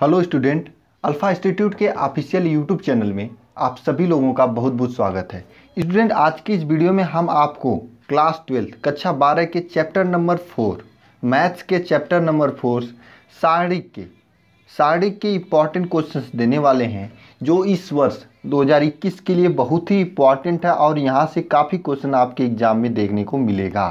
hello student alpha institute के official YouTube channel में आप सभी लोगों का बहुत बहुत स्वागत है स्टूडेंट आज की इस वीडियो में हम आपको क्लास ट्वेल्थ कक्षा बारह के चैप्टर नंबर फोर मैथ्स के चैप्टर नंबर फोर शारीरिक के शारीरिक के इम्पॉर्टेंट क्वेश्चंस देने वाले हैं जो इस वर्ष 2021 के लिए बहुत ही इम्पॉर्टेंट है और यहाँ से काफ़ी क्वेश्चन आपके एग्जाम में देखने को मिलेगा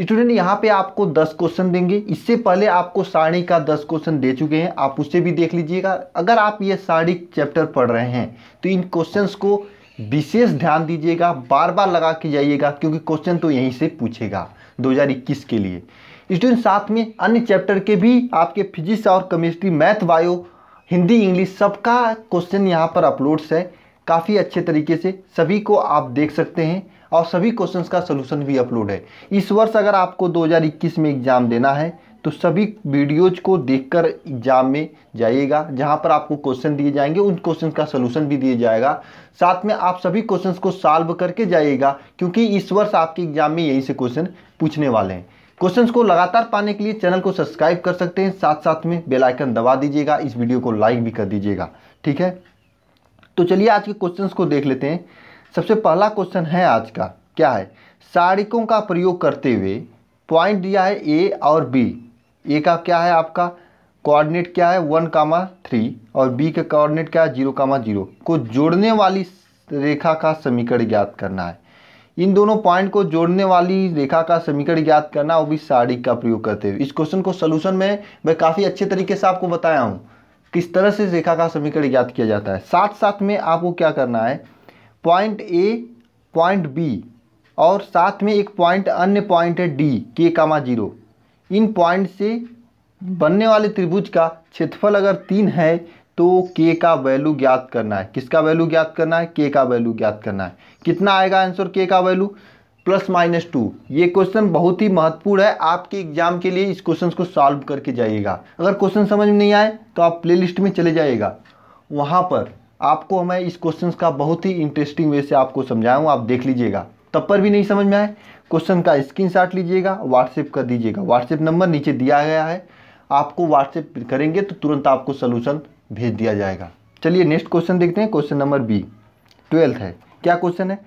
स्टूडेंट यहाँ पे आपको 10 क्वेश्चन देंगे इससे पहले आपको साड़ी का 10 क्वेश्चन दे चुके हैं आप उसे भी देख लीजिएगा अगर आप ये साड़ी चैप्टर पढ़ रहे हैं तो इन क्वेश्चंस को विशेष ध्यान दीजिएगा बार बार लगा के जाइएगा क्योंकि क्वेश्चन तो यहीं से पूछेगा 2021 के लिए स्टूडेंट साथ में अन्य चैप्टर के भी आपके फिजिक्स और chemistry math bio Hindi English सबका क्वेश्चन यहाँ पर अपलोड्स है काफ़ी अच्छे तरीके से सभी को आप देख सकते हैं और सभी क्वेश्चंस का सलूशन भी अपलोड है इस वर्ष अगर आपको 2021 में एग्ज़ाम देना है तो सभी वीडियोज को देखकर एग्जाम में जाइएगा जहां पर आपको क्वेश्चन दिए जाएंगे उन क्वेश्चन का सलूशन भी दिया जाएगा साथ में आप सभी क्वेश्चन को सॉल्व करके जाइएगा क्योंकि इस वर्ष आपके एग्जाम में यही से क्वेश्चन पूछने वाले हैं क्वेश्चंस को लगातार पाने के लिए चैनल को सब्सक्राइब कर सकते हैं साथ साथ में बेल आइकन दबा दीजिएगा इस वीडियो को लाइक भी कर दीजिएगा ठीक है तो चलिए आज के क्वेश्चंस को देख लेते हैं सबसे पहला क्वेश्चन है आज का क्या है सारिकों का प्रयोग करते हुए पॉइंट दिया है ए और बी ए का क्या है आपका कोऑर्डिनेट क्या है वन कामा थ्री और बी का कोऑर्डिनेट क्या है जीरो कामा जीरो को जोड़ने वाली रेखा का समीकरण ज्ञात करना है इन दोनों पॉइंट को जोड़ने वाली रेखा का समीकरण ज्ञात करना वो भी साड़ी का प्रयोग करते हुए इस क्वेश्चन को सोल्यूशन में मैं काफ़ी अच्छे तरीके से आपको बताया हूँ किस तरह से रेखा का समीकरण ज्ञात किया जाता है साथ साथ में आपको क्या करना है पॉइंट ए पॉइंट बी और साथ में एक पॉइंट अन्य पॉइंट है डी के कामा जीरो इन पॉइंट से बनने वाले त्रिभुज का क्षेत्रफल अगर तीन है तो के का वैल्यू ज्ञात करना है किसका वैल्यू ज्ञात करना है के का वैल्यू ज्ञात करना है कितना आएगा आंसर के का वैल्यू प्लस माइनस टू ये क्वेश्चन बहुत ही महत्वपूर्ण है आपके एग्जाम के लिए इस क्वेश्चन को सॉल्व करके जाइएगा अगर क्वेश्चन समझ में नहीं आए तो आप प्ले में चले जाइएगा वहाँ पर आपको मैं इस क्वेश्चन का बहुत ही इंटरेस्टिंग वे से आपको समझाऊँ आप देख लीजिएगा तब पर भी नहीं समझ में आए क्वेश्चन का स्क्रीन शॉट लीजिएगा व्हाट्सएप कर दीजिएगा व्हाट्सएप नंबर नीचे दिया गया है आपको व्हाट्सएप करेंगे तो तुरंत आपको सोलूशन भेज दिया जाएगा चलिए नेक्स्ट क्वेश्चन देखते हैं क्वेश्चन नंबर बी ट्वेल्थ है क्या क्वेश्चन है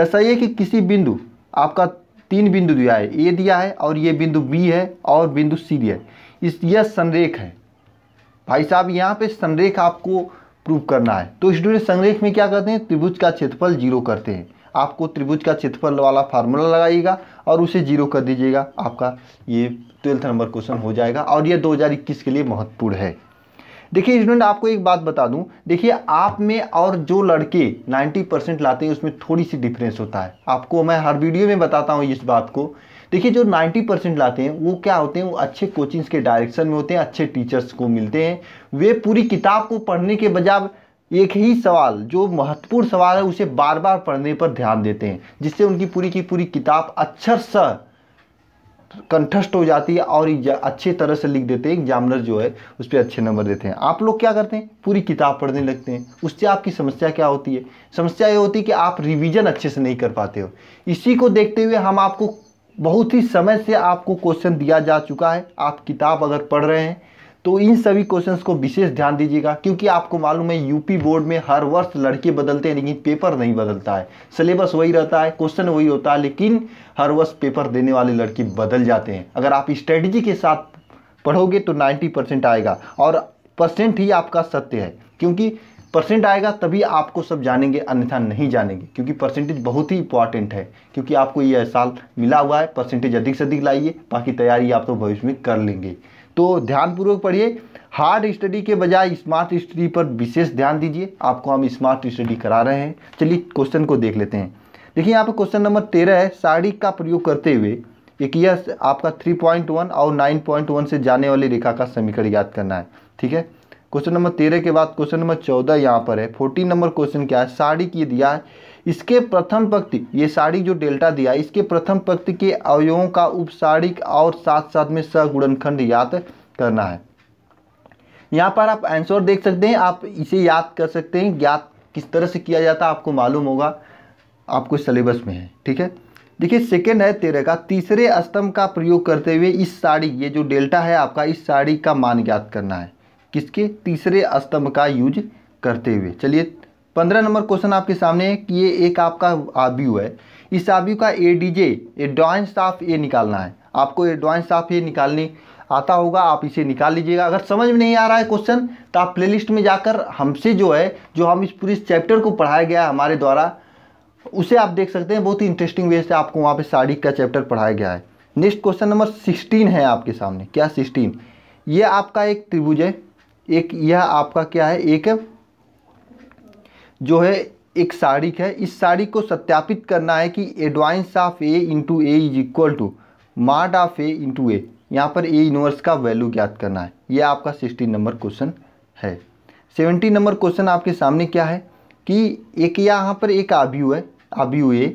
दर्शाइए कि किसी बिंदु आपका तीन बिंदु दिया है ए दिया है और ये बिंदु बी है और बिंदु सी दिया है इस यह संरेख है भाई साहब यहाँ पे संरेख आपको प्रूव करना है तो स्टूडेंट संरेख में क्या करते हैं त्रिभुज का क्षेत्रफल जीरो करते हैं आपको त्रिभुज का क्षेत्रफल वाला फार्मूला लगाइएगा और उसे जीरो कर दीजिएगा आपका ये ट्वेल्थ नंबर क्वेश्चन हो जाएगा और ये 2021 के लिए महत्वपूर्ण है देखिए स्टूडेंट आपको एक बात बता दूं देखिए आप में और जो लड़के 90 परसेंट लाते हैं उसमें थोड़ी सी डिफरेंस होता है आपको मैं हर वीडियो में बताता हूँ इस बात को देखिए जो 90 परसेंट लाते हैं वो क्या होते हैं वो अच्छे कोचिंग्स के डायरेक्शन में होते हैं अच्छे टीचर्स को मिलते हैं वे पूरी किताब को पढ़ने के बजाय एक ही सवाल जो महत्वपूर्ण सवाल है उसे बार बार पढ़ने पर ध्यान देते हैं जिससे उनकी पूरी की पूरी किताब अक्षर सर कंठस्थ हो जाती है और अच्छी तरह से लिख देते हैं एग्जामिनर जो है उस पर अच्छे नंबर देते हैं आप लोग क्या करते हैं पूरी किताब पढ़ने लगते हैं उससे आपकी समस्या क्या होती है समस्या ये होती है कि आप रिवीजन अच्छे से नहीं कर पाते हो इसी को देखते हुए हम आपको बहुत ही समय से आपको क्वेश्चन दिया जा चुका है आप किताब अगर पढ़ रहे हैं तो इन सभी क्वेश्चंस को विशेष ध्यान दीजिएगा क्योंकि आपको मालूम है यूपी बोर्ड में हर वर्ष लड़के बदलते हैं लेकिन पेपर नहीं बदलता है सिलेबस वही रहता है क्वेश्चन वही होता है लेकिन हर वर्ष पेपर देने वाले लड़के बदल जाते हैं अगर आप स्ट्रेटजी के साथ पढ़ोगे तो नाइन्टी परसेंट आएगा और परसेंट ही आपका सत्य है क्योंकि परसेंट आएगा तभी आपको सब जानेंगे अन्यथा नहीं जानेंगे क्योंकि परसेंटेज बहुत ही इंपॉर्टेंट है क्योंकि आपको यह साल मिला हुआ है परसेंटेज अधिक से अधिक लाइए बाकी तैयारी आप तो भविष्य में कर लेंगे तो ध्यानपूर्वक पढ़िए हार्ड स्टडी के बजाय स्मार्ट स्टडी पर विशेष ध्यान दीजिए आपको हम स्मार्ट स्टडी करा रहे हैं चलिए क्वेश्चन को देख लेते हैं देखिए यहाँ पर क्वेश्चन नंबर तेरह है साड़ी का प्रयोग करते हुए एक यह आपका थ्री पॉइंट वन और नाइन पॉइंट वन से जाने वाली रेखा का समीकरण याद करना है ठीक है क्वेश्चन नंबर तेरह के बाद क्वेश्चन नंबर चौदह यहाँ पर है फोर्टीन नंबर क्वेश्चन क्या है साड़ी की दिया है इसके प्रथम पक्ति ये साड़ी जो डेल्टा दिया है इसके प्रथम पक्ति के अवयवों का उपसाड़िक और साथ साथ में सगुणनखंड याद करना है यहाँ पर आप आंसर देख सकते हैं आप इसे याद कर सकते हैं ज्ञात किस तरह से किया जाता है आपको मालूम होगा आपको सिलेबस में है ठीक है देखिए सेकेंड है तेरह का तीसरे स्तंभ का प्रयोग करते हुए इस साड़ी ये जो डेल्टा है आपका इस साड़ी का मान ज्ञात करना है किसके तीसरे स्तंभ का यूज करते हुए चलिए पंद्रह नंबर क्वेश्चन आपके सामने है कि ये एक आपका आब्यू है इस आब्यू का A D J advance of A निकालना है आपको एडवांस ऑफ ए निकालने आता होगा आप इसे निकाल लीजिएगा अगर समझ में नहीं आ रहा है क्वेश्चन तो आप प्लेलिस्ट में जाकर हमसे जो है जो हम इस पूरे चैप्टर को पढ़ाया गया हमारे द्वारा उसे आप देख सकते हैं बहुत ही इंटरेस्टिंग वे से आपको वहाँ पर साड़ी का चैप्टर पढ़ाया गया है नेक्स्ट क्वेश्चन नंबर सिक्सटीन है आपके सामने क्या सिक्सटीन ये आपका एक त्रिभुज है एक यह आपका क्या है एक जो है एक साड़िक है इस साड़ी को सत्यापित करना है कि advance of A into A is equal to mod of A into A यहाँ पर ए यूनिवर्स का वैल्यू ज्ञात करना है ये आपका सिक्सटीन नंबर क्वेश्चन है सेवेंटी नंबर क्वेश्चन आपके सामने क्या है कि एक यहाँ पर एक आब्यू है आब्यू ए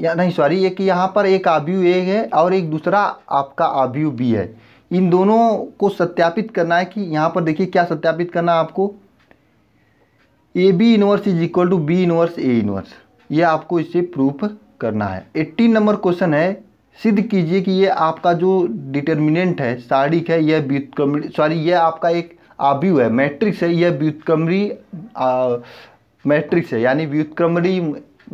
या नहीं सॉरी एक यहाँ पर एक आब्यू ए है और एक दूसरा आपका आब्यू बी है इन दोनों को सत्यापित करना है कि यहाँ पर देखिए क्या सत्यापित करना है आपको A B inverse is equal to B inverse A inverse ये आपको इसे प्रूफ करना है एट्टीन नंबर क्वेश्चन है सिद्ध कीजिए कि ये आपका जो डिटर्मिनेंट है सारिक है यह व्युत्क्रमणी सॉरी यह आपका एक आव्यू है मैट्रिक्स है यह व्युत्क्रमणी मैट्रिक्स है यानी व्युत्क्रमणी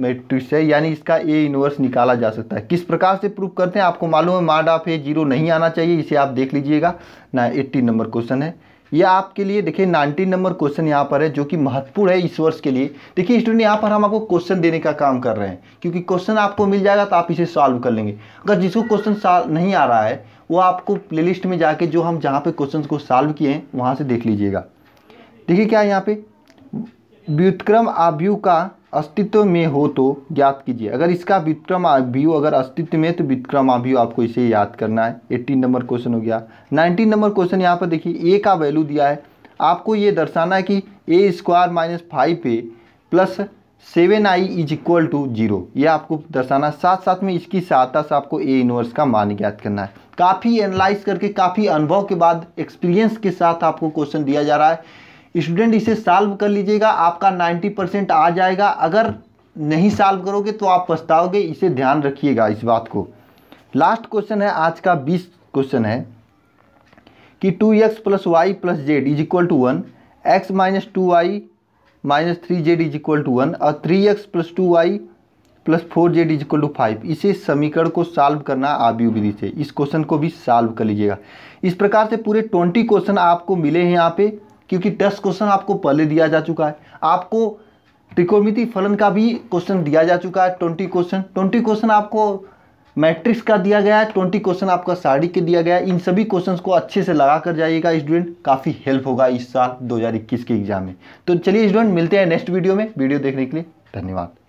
मैट्रिक्स है यानी इसका ए इनवर्स निकाला जा सकता है किस प्रकार से प्रूफ करते हैं आपको मालूम है मार्ड ऑफ ए जीरो नहीं आना चाहिए इसे आप देख लीजिएगा ना एट्टी नंबर क्वेश्चन है यह आपके लिए देखिए नाइनटीन नंबर क्वेश्चन यहाँ पर है जो कि महत्वपूर्ण है इस वर्ष के लिए देखिए स्टूडेंट यहाँ पर हम आपको क्वेश्चन देने का काम कर रहे हैं क्योंकि क्वेश्चन आपको मिल जाएगा तो आप इसे सॉल्व कर लेंगे अगर जिसको क्वेश्चन नहीं आ रहा है वो आपको प्ले में जाके जो हम जहाँ पे क्वेश्चन को सॉल्व किए हैं वहाँ से देख लीजिएगा देखिए क्या है यहाँ पे व्युतक्रम आव्यू का अस्तित्व में हो तो ज्ञात कीजिए अगर इसका विक्रमाभ्यू अगर अस्तित्व में तो विक्रमाभ्यू आपको इसे याद करना है एट्टीन नंबर क्वेश्चन हो गया नाइनटीन नंबर क्वेश्चन यहाँ पर देखिए ए का वैल्यू दिया है आपको ये दर्शाना है कि A square minus five A plus seven I is equal to zero ये आपको दर्शाना है साथ साथ में इसकी सहायता से आपको ए यूनिवर्स का मान ज्ञात करना है काफ़ी एनालाइज करके काफ़ी अनुभव के बाद एक्सपीरियंस के साथ आपको क्वेश्चन दिया जा रहा है स्टूडेंट इसे सॉल्व कर लीजिएगा आपका 90 परसेंट आ जाएगा अगर नहीं सॉल्व करोगे तो आप पछताओगे इसे ध्यान रखिएगा इस बात को लास्ट क्वेश्चन है आज का बीस क्वेश्चन है कि two x plus y plus z is equal to one x minus two y minus three z is equal to one और three x plus two y plus four z is equal to five इसे समीकरण को solve करना आबी विधि से इस question को भी सॉल्व कर लीजिएगा इस प्रकार से पूरे ट्वेंटी क्वेश्चन आपको मिले हैं यहाँ पे क्योंकि टेस्ट क्वेश्चन आपको पहले दिया जा चुका है आपको त्रिकोणमिति फलन का भी क्वेश्चन दिया जा चुका है ट्वेंटी क्वेश्चन ट्वेंटी क्वेश्चन आपको मैट्रिक्स का दिया गया है ट्वेंटी क्वेश्चन आपका साड़ी के दिया गया है इन सभी क्वेश्चंस को अच्छे से लगा कर जाइएगा स्टूडेंट काफ़ी हेल्प होगा इस साल 2021 के एग्जाम में तो चलिए स्टूडेंट मिलते हैं नेक्स्ट वीडियो में वीडियो देखने के लिए धन्यवाद